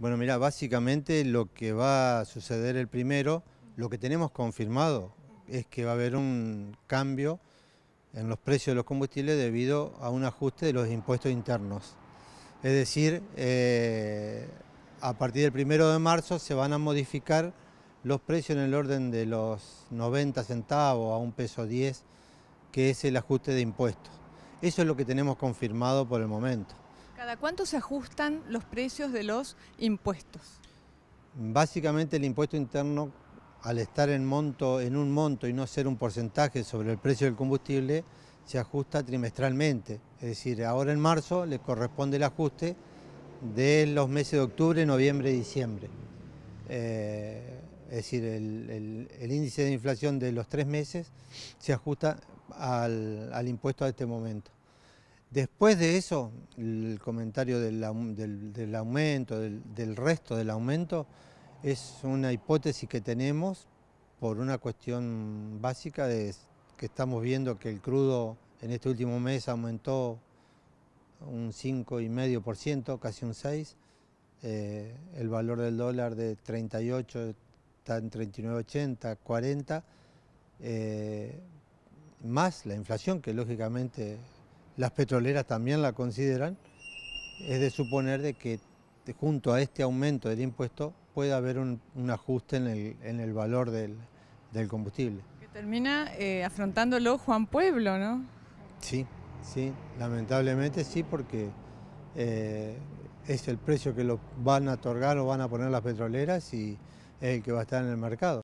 Bueno, mira, básicamente lo que va a suceder el primero, lo que tenemos confirmado es que va a haber un cambio en los precios de los combustibles debido a un ajuste de los impuestos internos. Es decir, eh, a partir del primero de marzo se van a modificar los precios en el orden de los 90 centavos a un peso 10, que es el ajuste de impuestos. Eso es lo que tenemos confirmado por el momento. ¿Cada cuánto se ajustan los precios de los impuestos? Básicamente el impuesto interno, al estar en, monto, en un monto y no ser un porcentaje sobre el precio del combustible, se ajusta trimestralmente. Es decir, ahora en marzo le corresponde el ajuste de los meses de octubre, noviembre y diciembre. Eh, es decir, el, índice de inflación de los tres meses se ajusta al, al impuesto a este momento. Después de eso, el comentario del, aumento, del, resto del aumento, es una hipótesis que tenemos por una cuestión básica de que estamos viendo que el crudo en este último mes aumentó un 5,5%, casi un 6%, eh, el valor del dólar de 38 está en 39,80, 40, eh, más la inflación que lógicamente las petroleras también la consideran, es de suponer de que junto a este aumento del impuesto puede haber un, ajuste en el, en el valor del, del, combustible. Que termina eh, afrontándolo Juan Pueblo, ¿no? Sí, sí, lamentablemente sí, porque eh, es el precio que lo van a otorgar o van a poner las petroleras y es el que va a estar en el mercado.